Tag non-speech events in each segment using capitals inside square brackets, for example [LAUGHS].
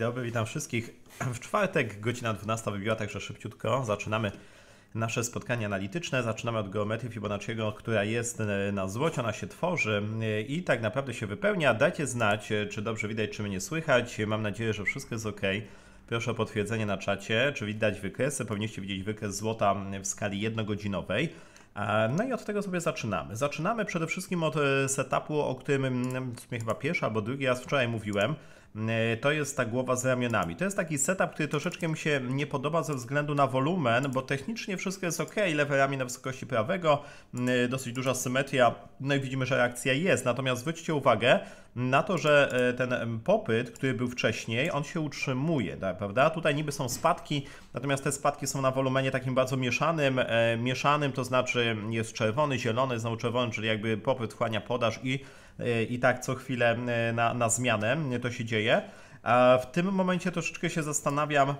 dobry, witam wszystkich. W czwartek godzina 12 wybiła, także szybciutko zaczynamy nasze spotkanie analityczne. Zaczynamy od geometrii Fibonacciego, która jest na złocie, ona się tworzy i tak naprawdę się wypełnia. Dajcie znać, czy dobrze widać, czy mnie słychać. Mam nadzieję, że wszystko jest ok. Proszę o potwierdzenie na czacie, czy widać wykresy. Powinniście widzieć wykres złota w skali jednogodzinowej. No i od tego sobie zaczynamy. Zaczynamy przede wszystkim od setupu, o którym mm, chyba pierwszy albo drugi raz wczoraj mówiłem. E, to jest ta głowa z ramionami. To jest taki setup, który troszeczkę mi się nie podoba ze względu na wolumen, bo technicznie wszystko jest ok, lewe ramię na wysokości prawego, e, dosyć duża symetria, no i widzimy, że reakcja jest. Natomiast zwróćcie uwagę na to, że e, ten popyt, który był wcześniej, on się utrzymuje, tak, prawda? Tutaj niby są spadki, natomiast te spadki są na wolumenie takim bardzo mieszanym, mieszanym, to znaczy jest czerwony, zielony, znowu czerwony, czyli jakby popyt wchłania podaż i i tak co chwilę e, na, na zmianę to się dzieje. A w tym momencie troszeczkę się zastanawiam,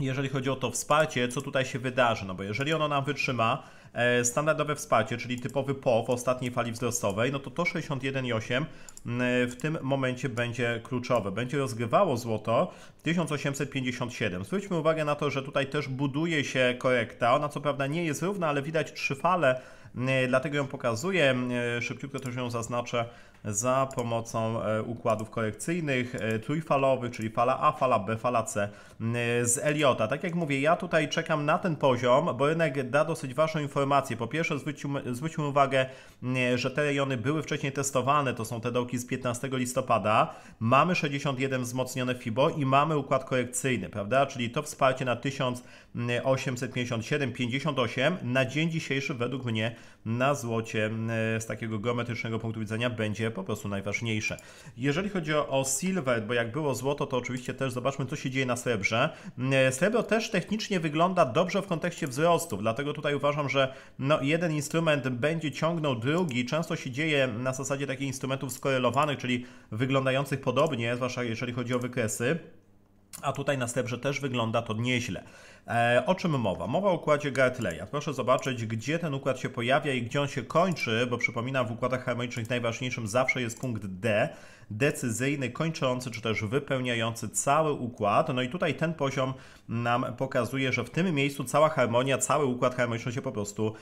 jeżeli chodzi o to wsparcie, co tutaj się wydarzy, no bo jeżeli ono nam wytrzyma e, standardowe wsparcie, czyli typowy PO w ostatniej fali wzrostowej, no to to 61,8 w tym momencie będzie kluczowe. Będzie rozgrywało złoto 1857. Zwróćmy uwagę na to, że tutaj też buduje się korekta. Ona co prawda nie jest równa, ale widać trzy fale E, dlatego ją pokazuję. E, szybciutko też ją zaznaczę za pomocą e, układów korekcyjnych trójfalowych, czyli fala A, fala B, fala C z Eliota. Tak jak mówię, ja tutaj czekam na ten poziom, bo rynek da dosyć ważną informację. Po pierwsze zwróćmy, zwróćmy uwagę, że te rejony były wcześniej testowane, to są te dołki z 15 listopada. Mamy 61 wzmocnione FIBO i mamy układ korekcyjny, prawda? Czyli to wsparcie na 1857, 58 na dzień dzisiejszy według mnie na złocie e, z takiego geometrycznego punktu widzenia będzie po prostu najważniejsze. Jeżeli chodzi o, silver, bo jak było złoto, to oczywiście też zobaczmy, co się dzieje na srebrze. E, srebro też technicznie wygląda dobrze w kontekście wzrostów, dlatego tutaj uważam, że no, jeden instrument będzie ciągnął drugi. Często się dzieje na zasadzie takich instrumentów skorelowanych, czyli wyglądających podobnie, zwłaszcza jeżeli chodzi o wykresy a tutaj na stebrze też wygląda to nieźle. E, o czym mowa? Mowa o układzie Gaetleya. Proszę zobaczyć, gdzie ten układ się pojawia i gdzie on się kończy, bo przypominam, w układach harmonicznych najważniejszym zawsze jest punkt D, decyzyjny, kończący czy też wypełniający cały układ. No i tutaj ten poziom nam pokazuje, że w tym miejscu cała harmonia, cały układ harmoniczny się po prostu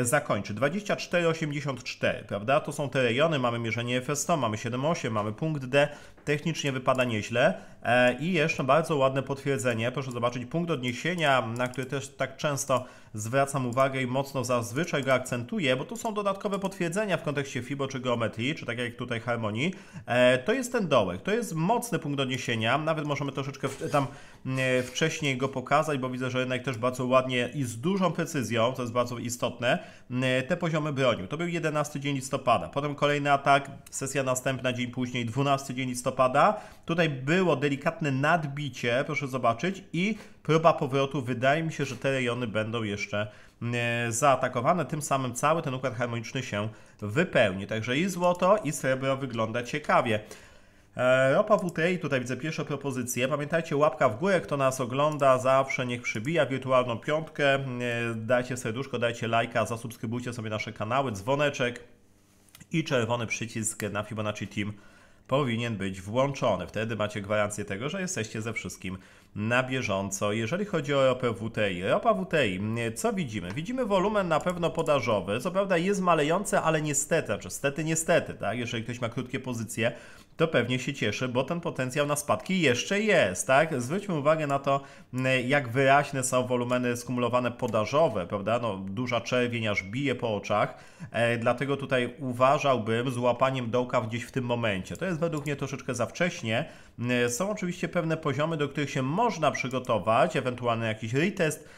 e, zakończy. 24,84, prawda? To są te rejony, mamy mierzenie FS100, mamy 7,8, mamy punkt D, technicznie wypada nieźle. E, I jeszcze bardzo ładne potwierdzenie, proszę zobaczyć, punkt odniesienia, na który też tak często zwracam uwagę i mocno zazwyczaj go akcentuję, bo tu są dodatkowe potwierdzenia w kontekście FIBO czy geometrii, czy tak jak tutaj harmonii. E, to jest ten dołek, to jest mocny punkt odniesienia, nawet możemy troszeczkę tam E, wcześniej go pokazać, bo widzę, że jednak też bardzo ładnie i z dużą precyzją, to jest bardzo istotne, e, te poziomy bronił. To był 11 dzień listopada, potem kolejny atak, sesja następna dzień później, 12 dzień listopada. Tutaj było delikatne nadbicie, proszę zobaczyć, i próba powrotu. Wydaje mi się, że te rejony będą jeszcze e, zaatakowane, tym samym cały ten układ harmoniczny się wypełni. Także i złoto, i srebro wygląda ciekawie. E, ropa WTI, tutaj widzę pierwsze propozycje. Pamiętajcie, łapka w górę, kto nas ogląda, zawsze niech przybija wirtualną piątkę. E, dajcie serduszko, dajcie lajka, zasubskrybujcie sobie nasze kanały, dzwoneczek i czerwony przycisk na Fibonacci Team powinien być włączony. Wtedy macie gwarancję tego, że jesteście ze wszystkim na bieżąco. Jeżeli chodzi o ropę WTI, ropa WTI, e, co widzimy? Widzimy wolumen na pewno podażowy, co prawda jest malejący, ale niestety, znaczy stety niestety, tak? jeżeli ktoś ma krótkie pozycje, to pewnie się cieszy, bo ten potencjał na spadki jeszcze jest, tak? Zwróćmy uwagę na to, jak wyraźne są wolumeny skumulowane podażowe, prawda? No, duża czerwień aż bije po oczach, e, dlatego tutaj uważałbym z łapaniem dołka gdzieś w tym momencie. To jest według mnie troszeczkę za wcześnie. E, są oczywiście pewne poziomy, do których się można przygotować, ewentualny jakiś retest,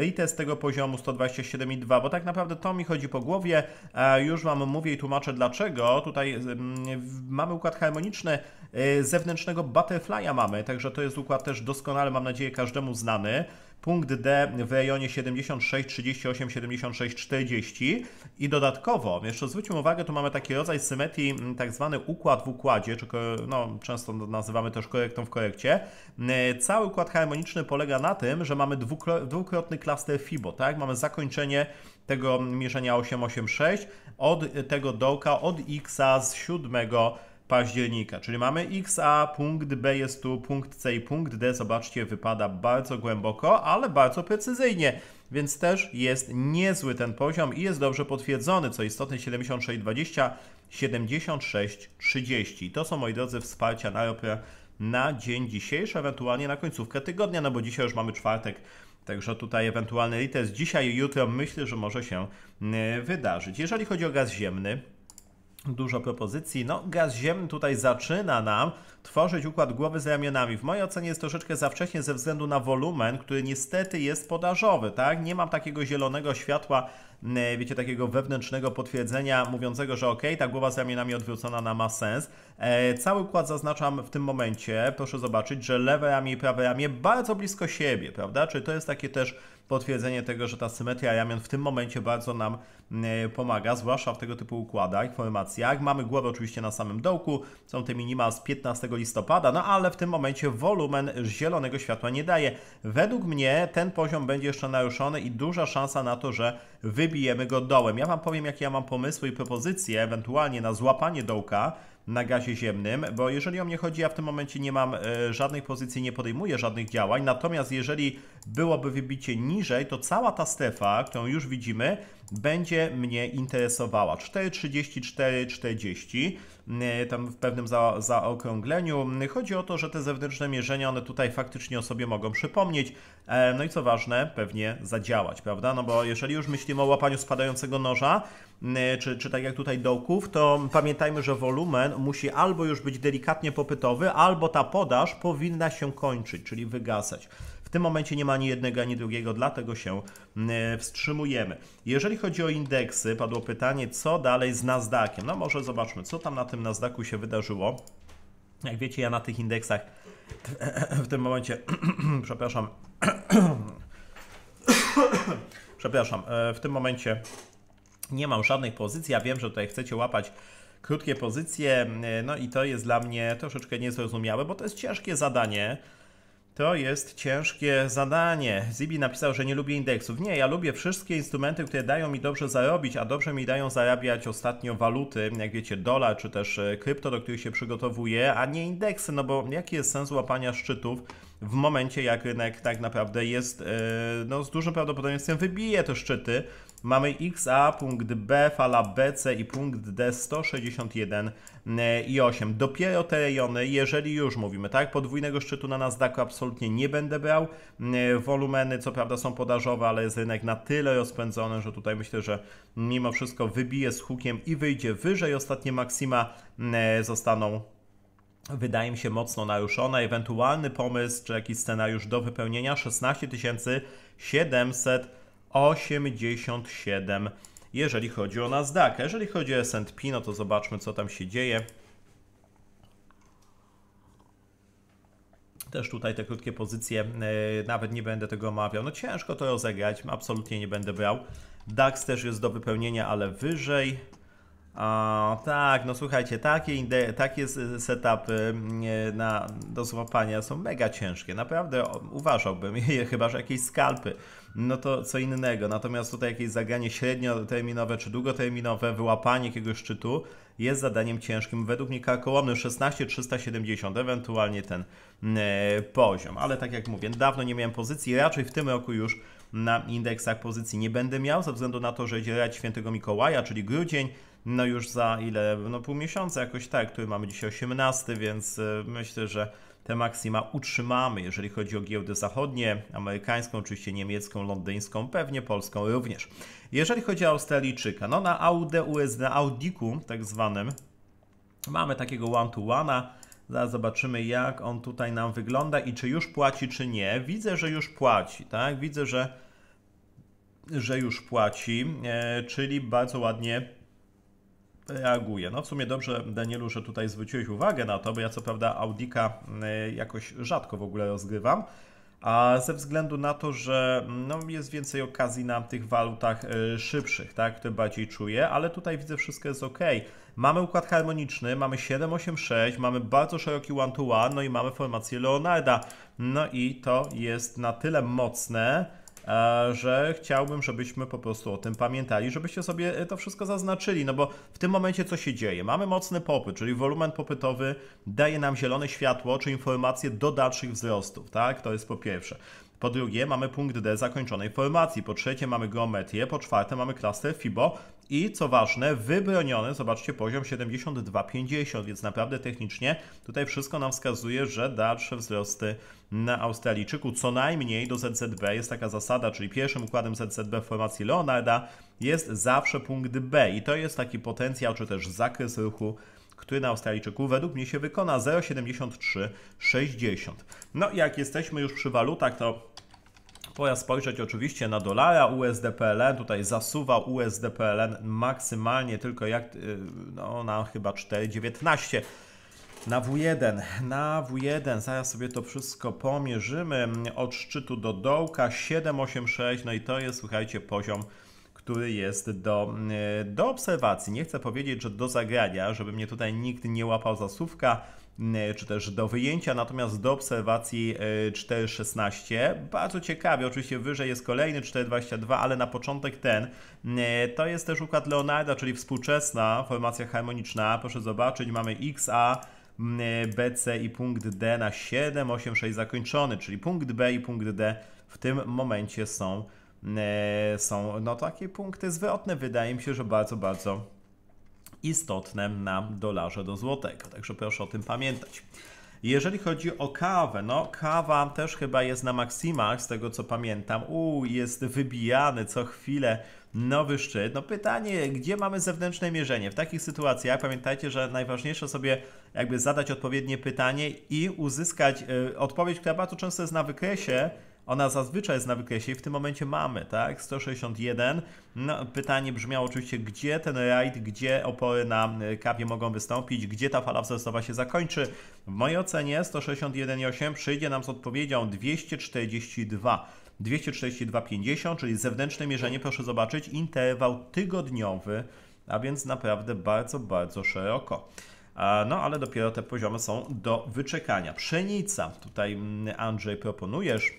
Rite e, z tego poziomu 127,2, bo tak naprawdę to mi chodzi po głowie. E, już Wam mówię i tłumaczę dlaczego. Tutaj mamy układ harmoniczny e, zewnętrznego Butterfly'a mamy, także to jest układ też doskonale, mam nadzieję, każdemu znany punkt D w rejonie 76, 38, 76, 40 i dodatkowo, jeszcze zwróćmy uwagę, tu mamy taki rodzaj symetrii, mm, tak zwany układ w układzie, czy no, często nazywamy też korektą w korekcie. Cały układ harmoniczny polega na tym, że mamy dwukrotny klaster FIBO, tak? Mamy zakończenie tego mierzenia 886 od tego dołka, od x z siódmego października. Czyli mamy XA, punkt B jest tu, punkt C i punkt D, zobaczcie, wypada bardzo głęboko, ale bardzo precyzyjnie. Więc też jest niezły ten poziom i jest dobrze potwierdzony, co istotne 76,20, 76,30. To są, moi drodzy, wsparcia na ropę na dzień dzisiejszy, ewentualnie na końcówkę tygodnia, no bo dzisiaj już mamy czwartek, Także tutaj ewentualny litest dzisiaj i jutro myślę, że może się e, wydarzyć. Jeżeli chodzi o gaz ziemny, dużo propozycji. No, gaz ziemny tutaj zaczyna nam tworzyć układ głowy z ramionami. W mojej ocenie jest troszeczkę za wcześnie ze względu na wolumen, który niestety jest podażowy, tak? Nie mam takiego zielonego światła E, wiecie, takiego wewnętrznego potwierdzenia mówiącego, że ok, ta głowa z ramionami odwrócona na ma sens. E, cały układ zaznaczam w tym momencie, proszę zobaczyć, że lewe ramię i prawe ramię bardzo blisko siebie, prawda? Czyli to jest takie też potwierdzenie tego, że ta symetria ramion w tym momencie bardzo nam e, pomaga, zwłaszcza w tego typu układach, formacjach. Mamy głowę oczywiście na samym dołku, są te minima z 15 listopada, no ale w tym momencie wolumen zielonego światła nie daje. Według mnie ten poziom będzie jeszcze naruszony i duża szansa na to, że wybierze wybijemy go dołem. Ja Wam powiem, jakie ja mam pomysły i propozycje ewentualnie na złapanie dołka na gazie ziemnym, bo jeżeli o mnie chodzi, ja w tym momencie nie mam e, żadnej pozycji, nie podejmuję żadnych działań, natomiast jeżeli byłoby wybicie niżej, to cała ta strefa, którą już widzimy, będzie mnie interesowała. 4,30, 4,40. E, tam w pewnym za, zaokrągleniu. Chodzi o to, że te zewnętrzne mierzenia, one tutaj faktycznie o sobie mogą przypomnieć, e, no i co ważne, pewnie zadziałać, prawda? No bo jeżeli już myślimy o łapaniu spadającego noża, e, czy, czy tak jak tutaj dołków, to pamiętajmy, że wolumen musi albo już być delikatnie popytowy, albo ta podaż powinna się kończyć, czyli wygasać tym momencie nie ma ani jednego, ani drugiego, dlatego się e, wstrzymujemy. Jeżeli chodzi o indeksy, padło pytanie, co dalej z Nasdaqiem? No może zobaczmy, co tam na tym Nasdaqu się wydarzyło. Jak wiecie, ja na tych indeksach w tym momencie, [CLEARS THROAT] przepraszam, [CLEARS THROAT] przepraszam, e, w tym momencie nie mam żadnych pozycji. Ja wiem, że tutaj chcecie łapać krótkie pozycje, e, no i to jest dla mnie troszeczkę niezrozumiałe, bo to jest ciężkie zadanie. To jest ciężkie zadanie. Zibi napisał, że nie lubię indeksów. Nie, ja lubię wszystkie instrumenty, które dają mi dobrze zarobić, a dobrze mi dają zarabiać ostatnio waluty, jak wiecie, dolar czy też e, krypto, do których się przygotowuję, a nie indeksy, no bo jaki jest sens łapania szczytów? w momencie, jak rynek tak naprawdę jest e, no, z dużym prawdopodobieństwem wybije te szczyty. Mamy XA, punkt B, fala BC i punkt D 161 e, i 8. Dopiero te rejony, jeżeli już mówimy, tak, podwójnego szczytu na Nasdaqu absolutnie nie będę brał. E, wolumeny co prawda są podażowe, ale jest rynek na tyle rozpędzony, że tutaj myślę, że mimo wszystko wybije z hukiem i wyjdzie wyżej. Ostatnie maksima zostaną wydaje mi się mocno naruszona. Ewentualny pomysł czy jakiś scenariusz do wypełnienia 16 787 jeżeli chodzi o Nasdaq. Jeżeli chodzi o S&P, no to zobaczmy co tam się dzieje. Też tutaj te krótkie pozycje, e, nawet nie będę tego omawiał. No ciężko to rozegrać, absolutnie nie będę brał. DAX też jest do wypełnienia, ale wyżej. O, tak, no słuchajcie, takie, takie setupy mm, na, do złapania są mega ciężkie. Naprawdę uważałbym, [LAUGHS] chyba że jakieś skalpy, no to co innego. Natomiast tutaj jakieś zagranie średnioterminowe czy długoterminowe, wyłapanie jakiegoś szczytu jest zadaniem ciężkim. Według mnie 16 370 ewentualnie ten mm, e, poziom. Ale tak jak mówię, dawno nie miałem pozycji, raczej w tym roku już na indeksach pozycji nie będę miał, ze względu na to, że idzie Świętego Mikołaja, czyli grudzień, no już za ile, no pół miesiąca jakoś tak, który mamy dzisiaj 18, więc e, myślę, że te maksima utrzymamy, jeżeli chodzi o giełdy zachodnie, amerykańską, oczywiście niemiecką, londyńską, pewnie polską również. Jeżeli chodzi o Australijczyka, no na AUD USD Audiku tak zwanym, mamy takiego one-to-one'a, Zaraz zobaczymy, jak on tutaj nam wygląda i czy już płaci, czy nie. Widzę, że już płaci, tak? Widzę, że, że już płaci, e, czyli bardzo ładnie reaguje. No w sumie dobrze, Danielu, że tutaj zwróciłeś uwagę na to, bo ja co prawda Audika e, jakoś rzadko w ogóle rozgrywam, a ze względu na to, że no, jest więcej okazji na tych walutach e, szybszych, tak, które bardziej czuję, ale tutaj widzę wszystko jest ok. Mamy układ harmoniczny, mamy 786, mamy bardzo szeroki one-to-one, -one, no i mamy formację Leonarda. No i to jest na tyle mocne, że chciałbym, żebyśmy po prostu o tym pamiętali, żebyście sobie e, to wszystko zaznaczyli, no bo w tym momencie co się dzieje? Mamy mocny popyt, czyli wolumen popytowy daje nam zielone światło, czy informacje do dalszych wzrostów, tak? To jest po pierwsze. Po drugie mamy punkt D zakończonej formacji, po trzecie mamy geometrię, po czwarte mamy klaster FIBO, i co ważne, wybroniony, zobaczcie, poziom 72,50, więc naprawdę technicznie tutaj wszystko nam wskazuje, że dalsze wzrosty na Australijczyku, co najmniej do ZZB jest taka zasada, czyli pierwszym układem ZZB w formacji Leonarda jest zawsze punkt B i to jest taki potencjał, czy też zakres ruchu który na Australijczyku według mnie się wykona 0,7360. No jak jesteśmy już przy walutach, to ja spojrzeć oczywiście na dolara USDPLN. Tutaj zasuwa USDPLN maksymalnie tylko jak y, no, na chyba 4,19. Na W1, na W1, zaraz sobie to wszystko pomierzymy. Od szczytu do dołka 7,86, no i to jest, słuchajcie, poziom który jest do, y, do obserwacji. Nie chcę powiedzieć, że do zagrania, żeby mnie tutaj nikt nie łapał za E, czy też do wyjęcia, natomiast do obserwacji 4.16. E, bardzo ciekawie, oczywiście wyżej jest kolejny 4.22, ale na początek ten. E, to jest też układ Leonarda, czyli współczesna formacja harmoniczna. Proszę zobaczyć, mamy XA, BC i punkt D na 7, 8, 6 zakończony, czyli punkt B i punkt D w tym momencie są, są no, takie punkty zwrotne. Wydaje mi się, że bardzo, bardzo istotne na dolarze do złotego. Także proszę o tym pamiętać. Jeżeli chodzi o kawę, no kawa też chyba jest na maksimach, z tego co pamiętam. U, jest wybijany co chwilę nowy szczyt. No pytanie, gdzie mamy zewnętrzne mierzenie? W takich sytuacjach pamiętajcie, że najważniejsze sobie jakby zadać odpowiednie pytanie i uzyskać y, odpowiedź, która bardzo często jest na wykresie, ona zazwyczaj jest na wykresie i w tym momencie mamy, tak? 161. No, pytanie brzmiało oczywiście, gdzie ten rajd, gdzie opory na y, kawie mogą wystąpić, gdzie ta fala wzrostowa się zakończy. W mojej ocenie 161,8 przyjdzie nam z odpowiedzią 242. 242,50, czyli zewnętrzne mierzenie, proszę zobaczyć, interwał tygodniowy, a więc naprawdę bardzo, bardzo szeroko. No, ale dopiero te poziomy są do wyczekania. Pszenica, tutaj mm, Andrzej proponujesz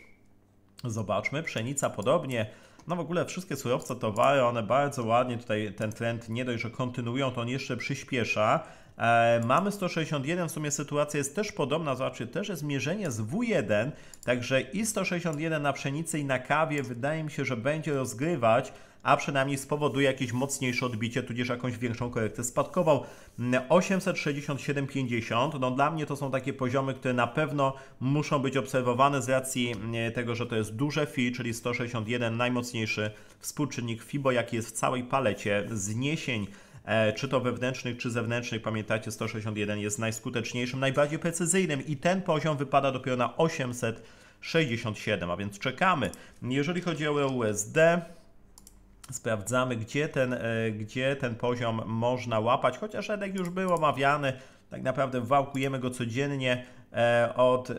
Zobaczmy, pszenica podobnie. No w ogóle wszystkie surowce, towary, one bardzo ładnie tutaj ten trend nie dość, że kontynuują, to on jeszcze przyspiesza. E, mamy 161, w sumie sytuacja jest też podobna, zobaczcie, też jest mierzenie z W1, także i 161 na pszenicy i na kawie wydaje mi się, że będzie rozgrywać a przynajmniej spowoduje jakieś mocniejsze odbicie, tudzież jakąś większą korektę spadkową. 867,50, mm, no dla mnie to są takie poziomy, które na pewno muszą być obserwowane z racji mm, tego, że to jest duże FI, czyli 161, najmocniejszy współczynnik FIBO, jaki jest w całej palecie zniesień e, czy to wewnętrznych, czy zewnętrznych. Pamiętacie, 161 jest najskuteczniejszym, najbardziej precyzyjnym i ten poziom wypada dopiero na 867, a więc czekamy. Jeżeli chodzi o USD, sprawdzamy, gdzie ten, e, gdzie ten poziom można łapać, chociaż Edek już był omawiany, tak naprawdę wałkujemy go codziennie e, od, e,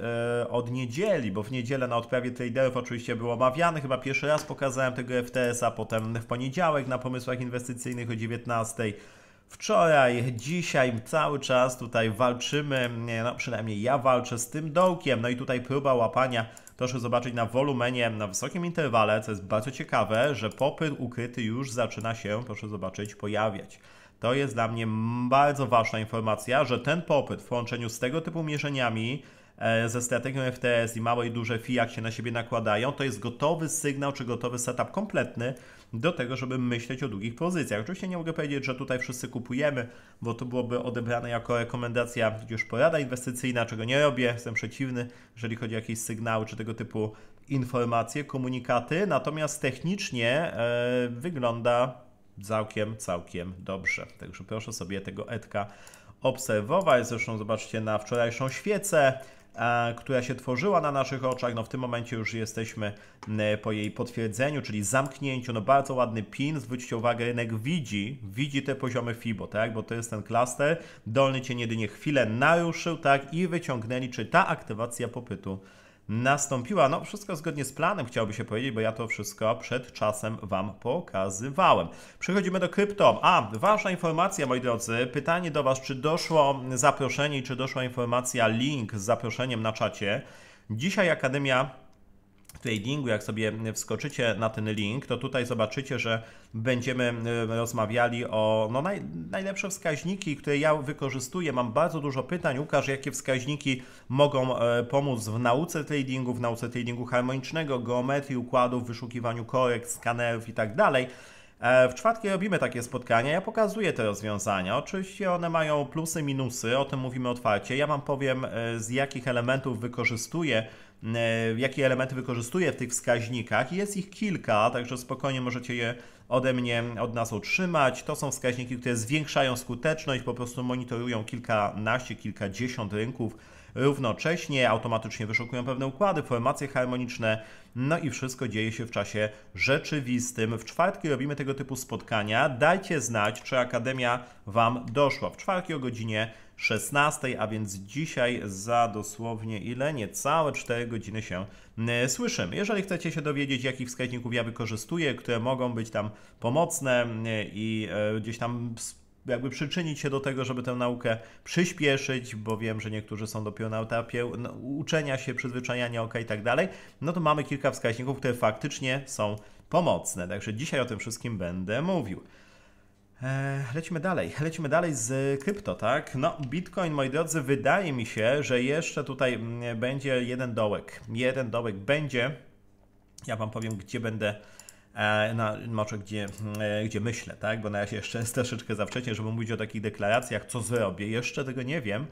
od niedzieli, bo w niedzielę na odprawie traderów oczywiście był omawiany, chyba pierwszy raz pokazałem tego FTS-a, potem w poniedziałek na pomysłach inwestycyjnych o 19:00 wczoraj, dzisiaj cały czas tutaj walczymy, no przynajmniej ja walczę z tym dołkiem, no i tutaj próba łapania Proszę zobaczyć na wolumenie na wysokim interwale, co jest bardzo ciekawe, że popyt ukryty już zaczyna się, proszę zobaczyć, pojawiać. To jest dla mnie bardzo ważna informacja, że ten popyt w połączeniu z tego typu mierzeniami E, ze strategią FTS i małe i duże FI, jak się na siebie nakładają, to jest gotowy sygnał czy gotowy setup kompletny do tego, żeby myśleć o długich pozycjach. Oczywiście nie mogę powiedzieć, że tutaj wszyscy kupujemy, bo to byłoby odebrane jako rekomendacja, już porada inwestycyjna, czego nie robię, jestem przeciwny, jeżeli chodzi o jakieś sygnały czy tego typu informacje, komunikaty, natomiast technicznie e, wygląda całkiem, całkiem dobrze. Także proszę sobie tego etka obserwować. Zresztą zobaczcie na wczorajszą świecę która się tworzyła na naszych oczach. No w tym momencie już jesteśmy e, po jej potwierdzeniu, czyli zamknięciu. No bardzo ładny pin. Zwróćcie uwagę, rynek widzi, widzi te poziomy FIBO, tak? Bo to jest ten klaster. Dolny cię jedynie chwilę naruszył, tak? I wyciągnęli, czy ta aktywacja popytu nastąpiła. No, wszystko zgodnie z planem, chciałby się powiedzieć, bo ja to wszystko przed czasem Wam pokazywałem. Przechodzimy do krypto. A, ważna informacja, moi drodzy. Pytanie do Was, czy doszło zaproszenie, czy doszła informacja, link z zaproszeniem na czacie. Dzisiaj Akademia tradingu, jak sobie wskoczycie na ten link, to tutaj zobaczycie, że będziemy e, rozmawiali o no, naj, najlepsze wskaźniki, które ja wykorzystuję. Mam bardzo dużo pytań. Łukasz, jakie wskaźniki mogą e, pomóc w nauce tradingu, w nauce tradingu harmonicznego, geometrii układów, wyszukiwaniu korekt, skanerów i tak dalej. E, w czwartki robimy takie spotkania, ja pokazuję te rozwiązania. Oczywiście one mają plusy, minusy, o tym mówimy otwarcie. Ja Wam powiem, e, z jakich elementów wykorzystuję E, jakie elementy wykorzystuję w tych wskaźnikach jest ich kilka, także spokojnie możecie je ode mnie, od nas otrzymać. To są wskaźniki, które zwiększają skuteczność, po prostu monitorują kilkanaście, kilkadziesiąt rynków równocześnie automatycznie wyszukują pewne układy, formacje harmoniczne, no i wszystko dzieje się w czasie rzeczywistym. W czwartki robimy tego typu spotkania. Dajcie znać, czy Akademia Wam doszła. W czwartki o godzinie 16, a więc dzisiaj za dosłownie ile? Niecałe 4 godziny się y, słyszymy. Jeżeli chcecie się dowiedzieć, jakich wskaźników ja wykorzystuję, które mogą być tam pomocne y, i y, gdzieś tam jakby przyczynić się do tego, żeby tę naukę przyspieszyć, bo wiem, że niektórzy są dopiero na etapie no, uczenia się, przyzwyczajania oka i tak dalej, no to mamy kilka wskaźników, które faktycznie są pomocne. Także dzisiaj o tym wszystkim będę mówił. E, lecimy dalej, lecimy dalej z krypto, tak? No, Bitcoin, moi drodzy, wydaje mi się, że jeszcze tutaj mm, będzie jeden dołek. Jeden dołek będzie. Ja Wam powiem, gdzie będę E, na moczę, gdzie, mm, e, gdzie myślę, tak? Bo na razie jeszcze jest [LAUGHS] troszeczkę za wcześnie, żeby mówić o takich deklaracjach, co zrobię. Jeszcze tego nie wiem,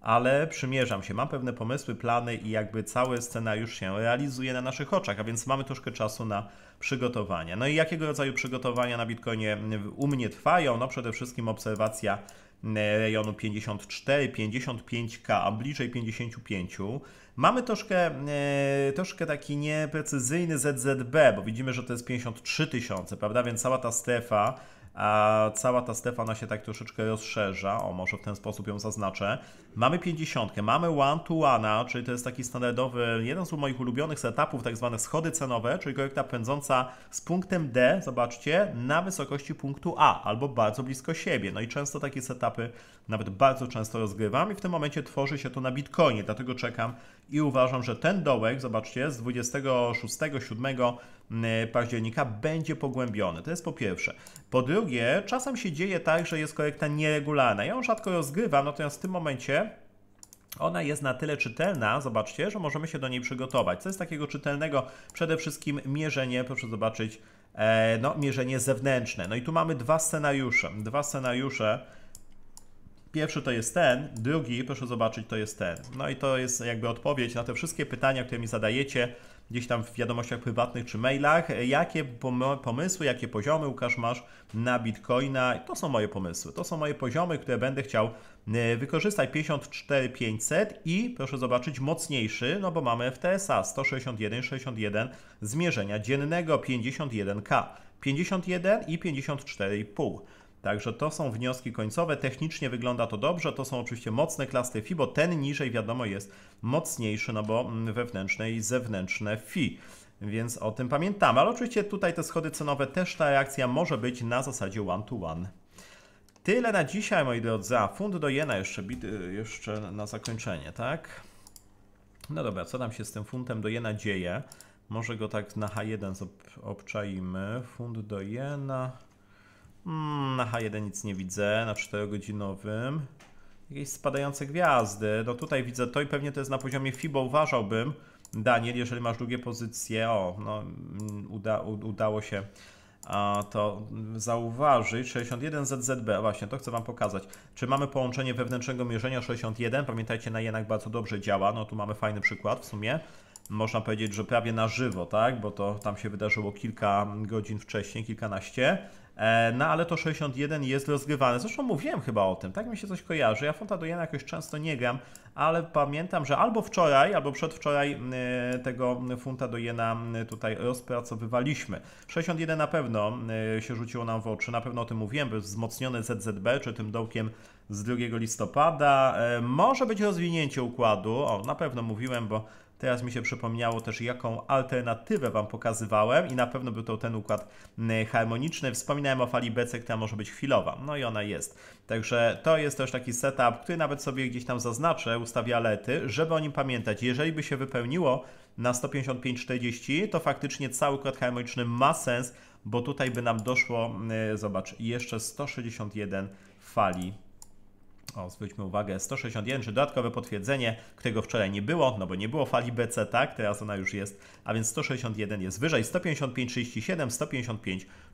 ale przymierzam się. Mam pewne pomysły, plany i jakby cały scenariusz się realizuje na naszych oczach, a więc mamy troszkę czasu na przygotowania. No i jakiego rodzaju przygotowania na Bitcoinie mm, u mnie trwają? No przede wszystkim obserwacja rejonu 54-55K, a bliżej 55. Mamy troszkę, e, troszkę taki nieprecyzyjny ZZB, bo widzimy, że to jest 53 tysiące, prawda? Więc cała ta strefa a cała ta strefa ona się tak troszeczkę rozszerza, o może w ten sposób ją zaznaczę, Mamy 50, mamy one to one, czyli to jest taki standardowy, jeden z moich ulubionych setupów, tak zwane schody cenowe, czyli korekta pędząca z punktem D, zobaczcie, na wysokości punktu A albo bardzo blisko siebie. No i często takie setupy nawet bardzo często rozgrywam i w tym momencie tworzy się to na Bitcoinie, dlatego czekam i uważam, że ten dołek, zobaczcie, z 26-7 mm, października będzie pogłębiony. To jest po pierwsze. Po drugie, czasem się dzieje tak, że jest korekta nieregularna. Ja ją rzadko rozgrywam, natomiast w tym momencie ona jest na tyle czytelna, zobaczcie, że możemy się do niej przygotować. Co jest takiego czytelnego? Przede wszystkim mierzenie, proszę zobaczyć, e, no, mierzenie zewnętrzne. No i tu mamy dwa scenariusze. Dwa scenariusze Pierwszy to jest ten, drugi, proszę zobaczyć, to jest ten. No i to jest jakby odpowiedź na te wszystkie pytania, które mi zadajecie gdzieś tam w wiadomościach prywatnych czy mailach. Jakie pomysły, jakie poziomy, Łukasz, masz na Bitcoina? To są moje pomysły, to są moje poziomy, które będę chciał e, wykorzystać. 54500 i proszę zobaczyć mocniejszy, no bo mamy FTSA 161,61 zmierzenia dziennego 51K. 51 i 54,5. Także to są wnioski końcowe. Technicznie wygląda to dobrze. To są oczywiście mocne klasy Fi, bo ten niżej wiadomo jest mocniejszy, no bo mm, wewnętrzne i zewnętrzne Fi. Więc o tym pamiętamy. Ale oczywiście tutaj te schody cenowe też ta reakcja może być na zasadzie one-to-one. One. Tyle na dzisiaj, moi drodzy. A, fund do jena jeszcze, y, jeszcze na zakończenie, tak? No dobra, co tam się z tym funtem do jena dzieje? Może go tak na H1 obczajmy. Fund do jena... Hmm, na H1 nic nie widzę, na 4-godzinowym. Jakieś spadające gwiazdy. No tutaj widzę to i pewnie to jest na poziomie FIBO, uważałbym. Daniel, jeżeli masz długie pozycje, o, no mm, uda, udało się a, to zauważyć. 61 ZZB, właśnie to chcę Wam pokazać. Czy mamy połączenie wewnętrznego mierzenia 61? Pamiętajcie, na jenak bardzo dobrze działa. No tu mamy fajny przykład w sumie. Można powiedzieć, że prawie na żywo, tak? Bo to tam się wydarzyło kilka godzin wcześniej, kilkanaście E, no ale to 61 jest rozgrywane. Zresztą mówiłem chyba o tym, tak mi się coś kojarzy. Ja Fonta Jena jakoś często nie gram, ale pamiętam, że albo wczoraj, albo przedwczoraj e, tego Funta Dojena tutaj rozpracowywaliśmy. 61 na pewno e, się rzuciło nam w oczy, na pewno o tym mówiłem, był wzmocniony ZZB, czy tym dołkiem z 2 listopada. Może być rozwinięcie układu, o na pewno mówiłem, bo Teraz mi się przypomniało też, jaką alternatywę Wam pokazywałem i na pewno był to ten układ mm, harmoniczny. Wspominałem o fali BC, która może być chwilowa. No i ona jest. Także to jest też taki setup, który nawet sobie gdzieś tam zaznaczę, ustawię alety, żeby o nim pamiętać. Jeżeli by się wypełniło na 155,40, to faktycznie cały układ harmoniczny ma sens, bo tutaj by nam doszło, mm, zobacz, jeszcze 161 fali o, zwróćmy uwagę, 161, czy dodatkowe potwierdzenie, którego wczoraj nie było, no bo nie było fali BC, tak? Teraz ona już jest, a więc 161 jest wyżej, 155,37,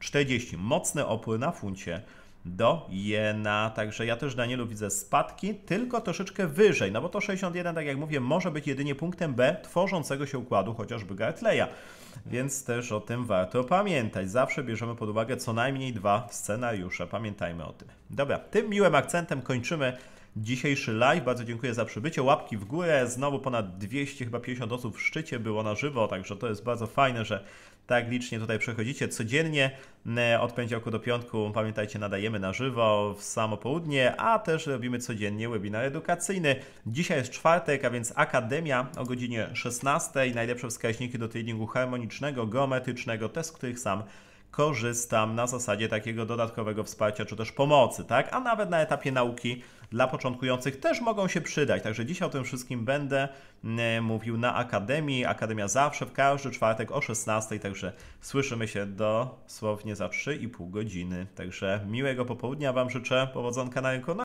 155,40. Mocny opór na funcie do jena. Także ja też, Danielu, widzę spadki, tylko troszeczkę wyżej, no bo to 61, tak jak mówię, może być jedynie punktem B tworzącego się układu chociażby Gartleya więc też o tym warto pamiętać. Zawsze bierzemy pod uwagę co najmniej dwa scenariusze. Pamiętajmy o tym. Dobra, tym miłym akcentem kończymy dzisiejszy live. Bardzo dziękuję za przybycie. Łapki w górę. Znowu ponad 200, chyba 50 osób w szczycie było na żywo, także to jest bardzo fajne, że tak licznie tutaj przechodzicie codziennie. E, od poniedziałku do piątku, pamiętajcie, nadajemy na żywo w samo południe, a też robimy codziennie webinar edukacyjny. Dzisiaj jest czwartek, a więc Akademia o godzinie 16. Najlepsze wskaźniki do treningu harmonicznego, geometrycznego, te z których sam korzystam na zasadzie takiego dodatkowego wsparcia czy też pomocy, tak? A nawet na etapie nauki dla początkujących też mogą się przydać. Także dzisiaj o tym wszystkim będę mm, mówił na Akademii. Akademia zawsze w każdy czwartek o 16, także słyszymy się dosłownie za 3,5 godziny. Także miłego popołudnia Wam życzę, powodzonka na rynku. No